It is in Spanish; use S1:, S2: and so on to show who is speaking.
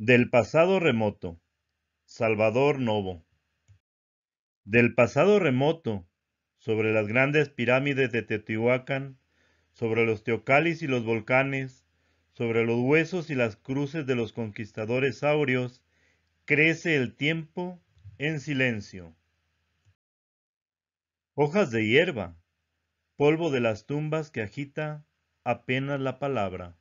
S1: Del pasado remoto, Salvador Novo. Del pasado remoto, sobre las grandes pirámides de Teotihuacán, sobre los teocalis y los volcanes, sobre los huesos y las cruces de los conquistadores saurios, crece el tiempo en silencio. Hojas de hierba, polvo de las tumbas que agita apenas la palabra.